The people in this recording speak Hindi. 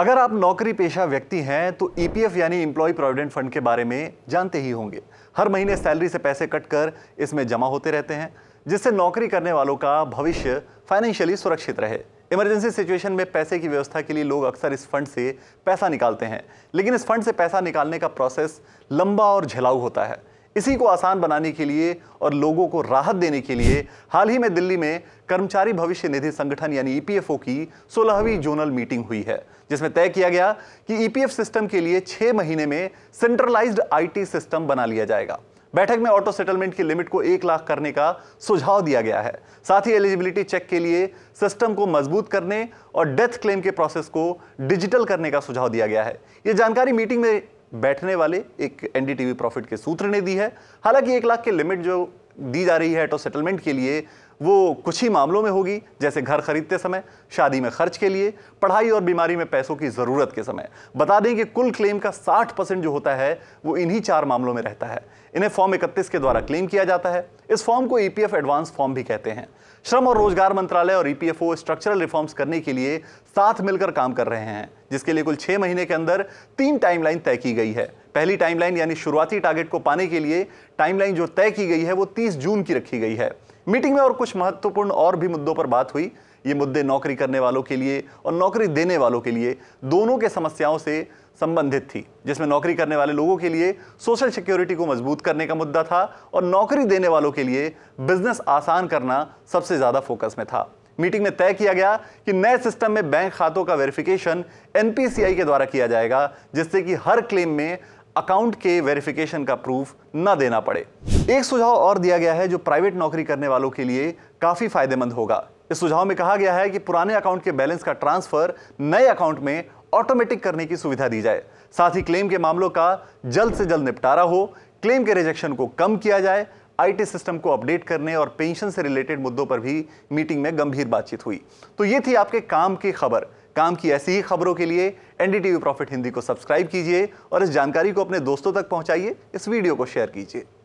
अगर आप नौकरी पेशा व्यक्ति हैं तो ईपीएफ e यानी इंप्लॉय प्रोविडेंट फंड के बारे में जानते ही होंगे हर महीने सैलरी से पैसे कट कर इसमें जमा होते रहते हैं जिससे नौकरी करने वालों का भविष्य फाइनेंशियली सुरक्षित रहे इमरजेंसी सिचुएशन में पैसे की व्यवस्था के लिए लोग अक्सर इस फंड से पैसा निकालते हैं लेकिन इस फंड से पैसा निकालने का प्रोसेस लंबा और झलाऊ होता है इसी को आसान बनाने के लिए और लोगों को राहत देने के लिए हाल ही में दिल्ली में कर्मचारी भविष्य निधि संगठन यानी ईपीएफओ e की सोलहवीं जोनल मीटिंग हुई है जिसमें तय किया गया कि ईपीएफ e सिस्टम के लिए छह महीने में सेंट्रलाइज्ड आईटी सिस्टम बना लिया जाएगा बैठक में ऑटो सेटलमेंट की लिमिट को एक लाख करने का सुझाव दिया गया है साथ ही एलिजिबिलिटी चेक के लिए सिस्टम को मजबूत करने और डेथ क्लेम के प्रोसेस को डिजिटल करने का सुझाव दिया गया है ये जानकारी मीटिंग में बैठने वाले एक एनडीटीवी प्रॉफिट के सूत्र ने दी है हालांकि एक लाख की लिमिट जो दी जा रही है ऑटो तो सेटलमेंट के लिए वो कुछ ही मामलों में होगी जैसे घर खरीदते समय शादी में खर्च के लिए पढ़ाई और बीमारी में पैसों की ज़रूरत के समय बता दें कि कुल क्लेम का 60 परसेंट जो होता है वो इन्हीं चार मामलों में रहता है इन्हें फॉर्म इकतीस के द्वारा क्लेम किया जाता है इस फॉर्म को ई एडवांस फॉर्म भी कहते हैं श्रम और रोजगार मंत्रालय और ई स्ट्रक्चरल रिफॉर्म्स करने के लिए साथ मिलकर काम कर रहे हैं जिसके लिए कुल छह महीने के अंदर तीन टाइमलाइन तय की गई है पहली टाइमलाइन यानी शुरुआती टारगेट को पाने के लिए टाइमलाइन जो तय की गई है वो 30 जून की रखी गई है मीटिंग में और कुछ महत्वपूर्ण और भी मुद्दों पर बात हुई ये मुद्दे नौकरी करने वालों के लिए और नौकरी देने वालों के लिए दोनों के समस्याओं से संबंधित थी जिसमें नौकरी करने वाले लोगों के लिए सोशल सिक्योरिटी को मजबूत करने का मुद्दा था और नौकरी देने वालों के लिए बिजनेस आसान करना सबसे ज़्यादा फोकस में था मीटिंग में तय किया गया कि नए सिस्टम में बैंक खातों का वेरिफिकेशन एनपीसीआई के द्वारा किया जाएगा जिससे कि हर क्लेम में अकाउंट के वेरिफिकेशन का प्रूफ न देना पड़े एक सुझाव और दिया गया है जो प्राइवेट नौकरी करने वालों के लिए काफ़ी फायदेमंद होगा इस सुझाव में कहा गया है कि पुराने अकाउंट के बैलेंस का ट्रांसफर नए अकाउंट में ऑटोमेटिक करने की सुविधा दी जाए साथ ही क्लेम के मामलों का जल्द से जल्द निपटारा हो क्लेम के रिजेक्शन को कम किया जाए आईटी सिस्टम को अपडेट करने और पेंशन से रिलेटेड मुद्दों पर भी मीटिंग में गंभीर बातचीत हुई तो ये थी आपके काम की खबर काम की ऐसी ही खबरों के लिए एनडीटीवी प्रॉफिट हिंदी को सब्सक्राइब कीजिए और इस जानकारी को अपने दोस्तों तक पहुंचाइए इस वीडियो को शेयर कीजिए